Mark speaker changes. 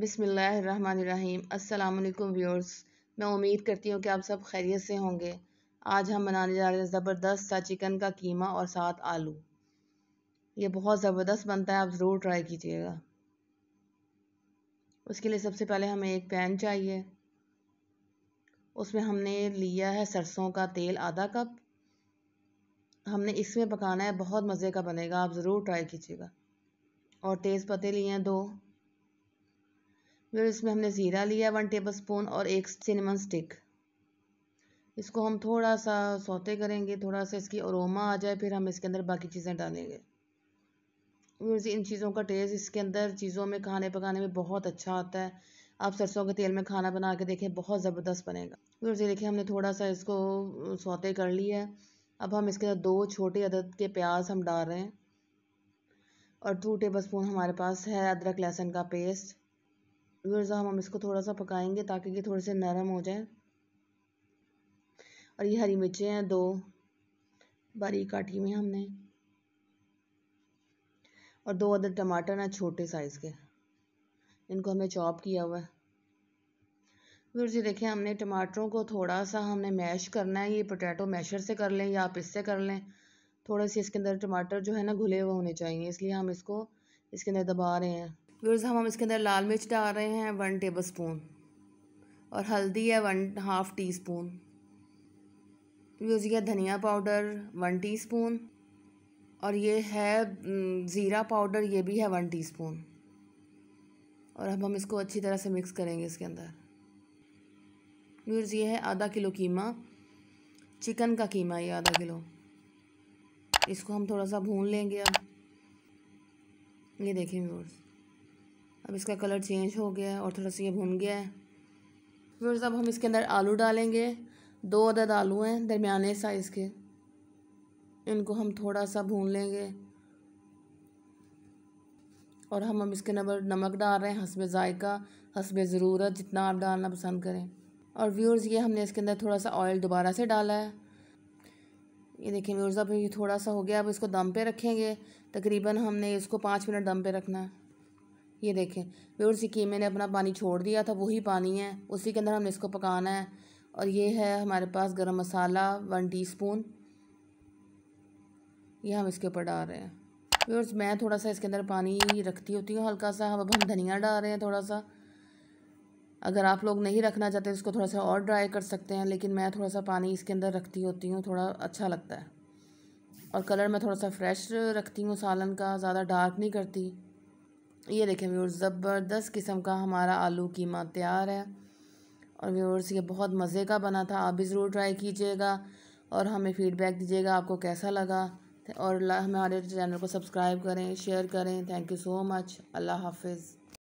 Speaker 1: बिसमीम् अल्लाम व्यूअर्स मैं उम्मीद करती हूँ कि आप सब खैरियत से होंगे आज हम बनाने जा रहे हैं ज़बरदस्त सा चिकन का कीमा और साथ आलू ये बहुत ज़बरदस्त बनता है आप ज़रूर ट्राई कीजिएगा उसके लिए सबसे पहले हमें एक पैन चाहिए उसमें हमने लिया है सरसों का तेल आधा कप हमने इसमें पकाना है बहुत मज़े का बनेगा आप ज़रूर ट्राई कीजिएगा और तेज़ पत्ते लिए हैं दो फिर इसमें हमने ज़ीरा लिया वन टेबल स्पून और एक सिनेमन स्टिक इसको हम थोड़ा सा सोते करेंगे थोड़ा सा इसकी अरोमा आ जाए फिर हम इसके अंदर बाकी चीज़ें डालेंगे इन चीज़ों का टेस्ट इसके अंदर चीज़ों में खाने पकाने में बहुत अच्छा आता है आप सरसों के तेल में खाना बना के देखें बहुत ज़बरदस्त बनेगा फिर ये देखिए हमने थोड़ा सा इसको सोते कर लिया है अब हम इसके अंदर दो छोटे अदद के प्याज हम डाल रहे हैं और टू टेबल स्पून हमारे पास है अदरक लहसुन का पेस्ट व्यूअर्स हम इसको थोड़ा सा पकाएंगे ताकि ये थोड़े से नरम हो जाए और ये हरी मिर्चें हैं दो बारीक काटी हुई हमने और दो अदर टमाटर हैं छोटे साइज़ के इनको हमने चॉप किया हुआ है फिर जी देखिए हमने टमाटरों को थोड़ा सा हमने मैश करना है ये पोटैटो मैशर से कर लें या आप इससे कर लें थोड़े से इसके अंदर टमाटर जो है ना घुले हुए होने चाहिए इसलिए हम इसको इसके अंदर दबा रहे हैं व्यूर्स हम इसके अंदर लाल मिर्च डाल रहे हैं वन टेबल स्पून और हल्दी है one half teaspoon viewers ये धनिया पाउडर वन टी स्पून और ये है ज़ीरा पाउडर ये भी है वन टीस्पून और अब हम इसको अच्छी तरह से मिक्स करेंगे इसके अंदर व्यूर्स ये है आधा किलो कीमा चिकन का कीमा ये आधा किलो इसको हम थोड़ा सा भून लेंगे अब ये देखें व्यवर्स अब इसका कलर चेंज हो गया है और थोड़ा सा ये भुन गया है फिर अब हम इसके अंदर आलू डालेंगे दो अदद आलू हैं दरमियाने साइज़ के इनको हम थोड़ा सा भून लेंगे और हम हम इसके नंबर नमक डाल रहे हैं हंसब ज़ायका हंसब ज़रूरत जितना आप डालना पसंद करें और व्यूर्स ये हमने इसके अंदर थोड़ा सा ऑयल दोबारा से डाला है ये देखिए व्यूर्स अब ये थोड़ा सा हो गया अब इसको दम पे रखेंगे तकरीबन हमने इसको पाँच मिनट दम पे रखना है ये देखें व्यूर्स की मैंने अपना पानी छोड़ दिया था वही पानी है उसी के अंदर हमने इसको पकाना है और ये है हमारे पास गरम मसाला वन टीस्पून ये हम इसके ऊपर डाल रहे हैं व्यूर्स मैं थोड़ा सा इसके अंदर पानी रखती होती हूँ हल्का सा अब हम धनिया डाल रहे हैं थोड़ा सा अगर आप लोग नहीं रखना चाहते इसको थोड़ा सा और ड्राई कर सकते हैं लेकिन मैं थोड़ा सा पानी इसके अंदर रखती होती हूँ थोड़ा अच्छा लगता है और कलर मैं थोड़ा सा फ्रेश रखती हूँ सालन का ज़्यादा डार्क नहीं करती ये देखें व्यूर्स ज़बरदस्त किस्म का हमारा आलू कीमा तैयार है और व्यवर्स ये बहुत मज़े का बना था आप भी ज़रूर ट्राई कीजिएगा और हमें फ़ीडबैक दीजिएगा आपको कैसा लगा और हमारे चैनल को सब्सक्राइब करें शेयर करें थैंक यू सो मच अल्लाह हाफिज़